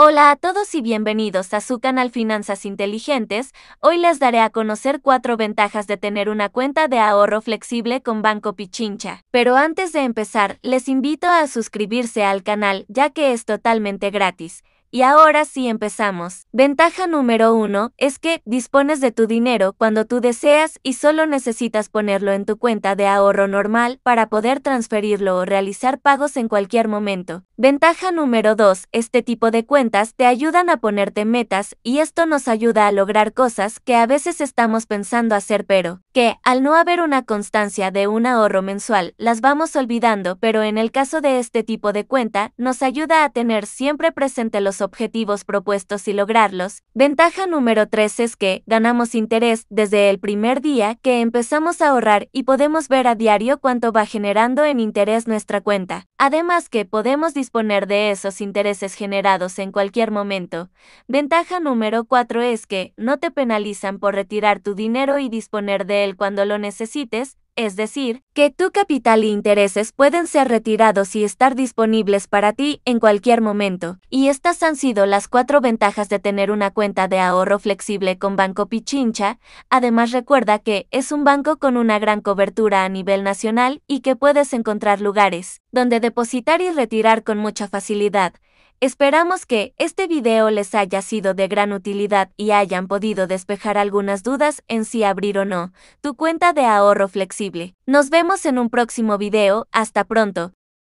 Hola a todos y bienvenidos a su canal Finanzas Inteligentes. Hoy les daré a conocer cuatro ventajas de tener una cuenta de ahorro flexible con Banco Pichincha. Pero antes de empezar, les invito a suscribirse al canal ya que es totalmente gratis y ahora sí empezamos. Ventaja número uno es que dispones de tu dinero cuando tú deseas y solo necesitas ponerlo en tu cuenta de ahorro normal para poder transferirlo o realizar pagos en cualquier momento. Ventaja número dos, este tipo de cuentas te ayudan a ponerte metas y esto nos ayuda a lograr cosas que a veces estamos pensando hacer pero que, al no haber una constancia de un ahorro mensual, las vamos olvidando, pero en el caso de este tipo de cuenta, nos ayuda a tener siempre presente los objetivos propuestos y lograrlos. Ventaja número 3 es que ganamos interés desde el primer día que empezamos a ahorrar y podemos ver a diario cuánto va generando en interés nuestra cuenta. Además que podemos disponer de esos intereses generados en cualquier momento. Ventaja número 4 es que no te penalizan por retirar tu dinero y disponer de él cuando lo necesites, es decir, que tu capital e intereses pueden ser retirados y estar disponibles para ti en cualquier momento. Y estas han sido las cuatro ventajas de tener una cuenta de ahorro flexible con Banco Pichincha. Además recuerda que es un banco con una gran cobertura a nivel nacional y que puedes encontrar lugares donde depositar y retirar con mucha facilidad Esperamos que este video les haya sido de gran utilidad y hayan podido despejar algunas dudas en si abrir o no tu cuenta de ahorro flexible. Nos vemos en un próximo video, hasta pronto.